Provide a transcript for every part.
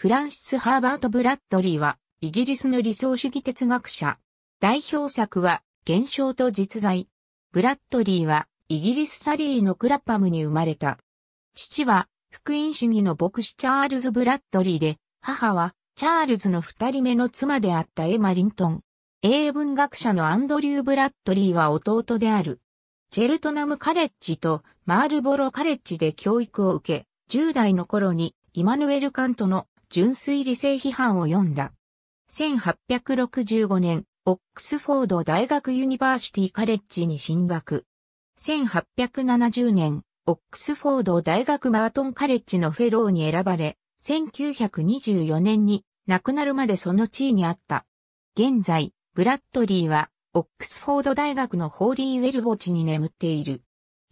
フランシス・ハーバート・ブラッドリーは、イギリスの理想主義哲学者。代表作は、現象と実在。ブラッドリーは、イギリス・サリーのクラッパムに生まれた。父は、福音主義の牧師チャールズ・ブラッドリーで、母は、チャールズの二人目の妻であったエマ・リントン。英文学者のアンドリュー・ブラッドリーは弟である。チェルトナム・カレッジとマールボロ・カレッジで教育を受け、10代の頃にイマヌエル・カントの純粋理性批判を読んだ。1865年、オックスフォード大学ユニバーシティカレッジに進学。1870年、オックスフォード大学マートンカレッジのフェローに選ばれ、1924年に亡くなるまでその地位にあった。現在、ブラッドリーは、オックスフォード大学のホーリーウェル墓地に眠っている。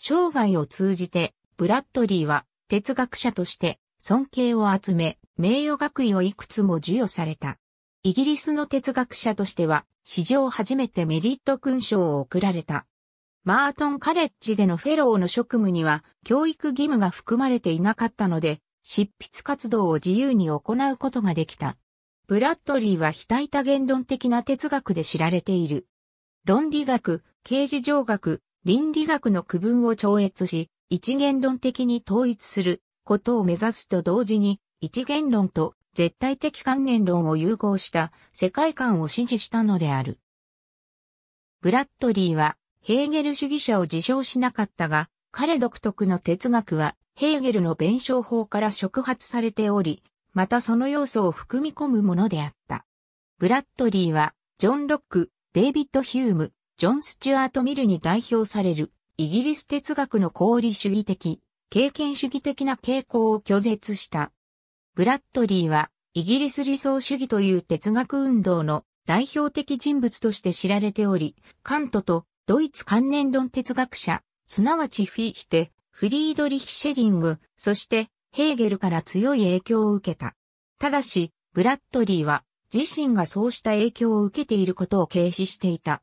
生涯を通じて、ブラッドリーは哲学者として尊敬を集め、名誉学位をいくつも授与された。イギリスの哲学者としては、史上初めてメリット勲章を贈られた。マートンカレッジでのフェローの職務には教育義務が含まれていなかったので、執筆活動を自由に行うことができた。ブラッドリーは非対多言論的な哲学で知られている。論理学、形事上学、倫理学の区分を超越し、一言論的に統一することを目指すと同時に、一元論と絶対的還元論を融合した世界観を支持したのである。ブラッドリーはヘーゲル主義者を自称しなかったが、彼独特の哲学はヘーゲルの弁証法から触発されており、またその要素を含み込むものであった。ブラッドリーは、ジョン・ロック、デイビッド・ヒューム、ジョン・スチュアート・ミルに代表される、イギリス哲学の功理主義的、経験主義的な傾向を拒絶した。ブラッドリーは、イギリス理想主義という哲学運動の代表的人物として知られており、カントとドイツ関連論哲学者、すなわちフィヒテ、フリードリヒ・シェリング、そしてヘーゲルから強い影響を受けた。ただし、ブラッドリーは自身がそうした影響を受けていることを軽視していた。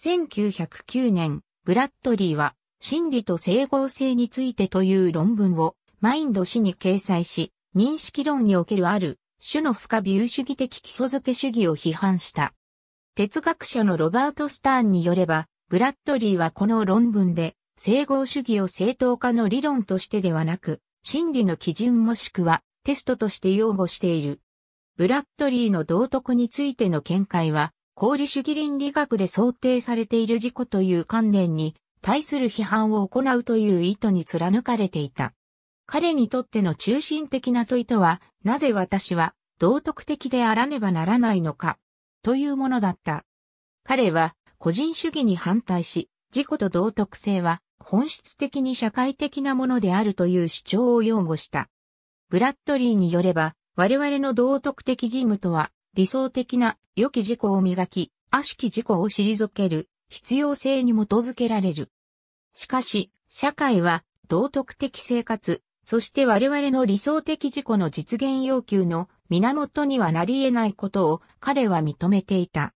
1909年、ブラッドリーは、真理と整合性についてという論文をマインド氏に掲載し、認識論におけるある種の不可有主義的基礎づけ主義を批判した。哲学者のロバート・スターンによれば、ブラッドリーはこの論文で、整合主義を正当化の理論としてではなく、真理の基準もしくはテストとして擁護している。ブラッドリーの道徳についての見解は、功理主義倫理学で想定されている事故という観念に対する批判を行うという意図に貫かれていた。彼にとっての中心的な問いとは、なぜ私は道徳的であらねばならないのか、というものだった。彼は個人主義に反対し、自己と道徳性は本質的に社会的なものであるという主張を擁護した。ブラッドリーによれば、我々の道徳的義務とは、理想的な良き自己を磨き、悪しき自己を退ける必要性に基づけられる。しかし、社会は道徳的生活、そして我々の理想的自己の実現要求の源にはなり得ないことを彼は認めていた。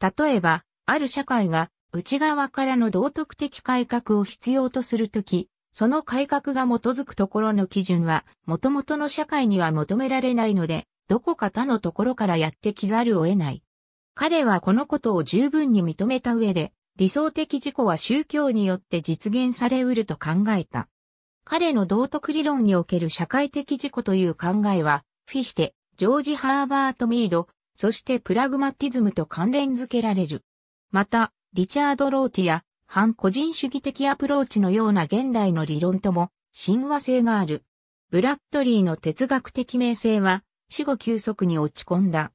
例えば、ある社会が内側からの道徳的改革を必要とするとき、その改革が基づくところの基準は、元々の社会には求められないので、どこか他のところからやってきざるを得ない。彼はこのことを十分に認めた上で、理想的自己は宗教によって実現されうると考えた。彼の道徳理論における社会的自己という考えは、フィヒテ、ジョージ・ハーバート・ミード、そしてプラグマティズムと関連づけられる。また、リチャード・ローティア、反個人主義的アプローチのような現代の理論とも、親和性がある。ブラッドリーの哲学的名声は、死後急速に落ち込んだ。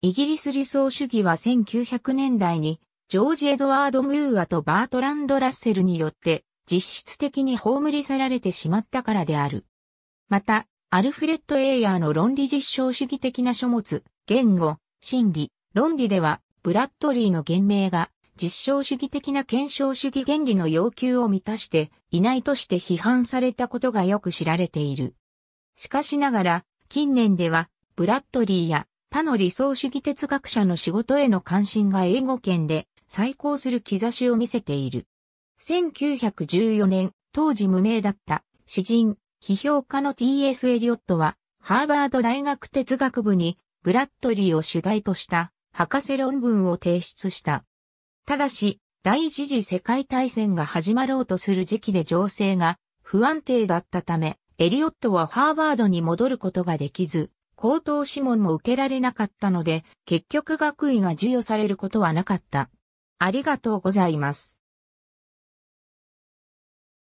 イギリス理想主義は1900年代に、ジョージ・エドワード・ムーアとバートランド・ラッセルによって実質的に葬り去られてしまったからである。また、アルフレッド・エイヤーの論理実証主義的な書物、言語、心理、論理では、ブラッドリーの言明が、実証主義的な検証主義原理の要求を満たしていないとして批判されたことがよく知られている。しかしながら、近年では、ブラッドリーや他の理想主義哲学者の仕事への関心が英語圏で再興する兆しを見せている。1914年、当時無名だった詩人、批評家の T.S. エリオットは、ハーバード大学哲学部に、ブラッドリーを主題とした博士論文を提出した。ただし、第一次世界大戦が始まろうとする時期で情勢が不安定だったため、エリオットはハーバードに戻ることができず、高等諮問も受けられなかったので、結局学位が授与されることはなかった。ありがとうございます。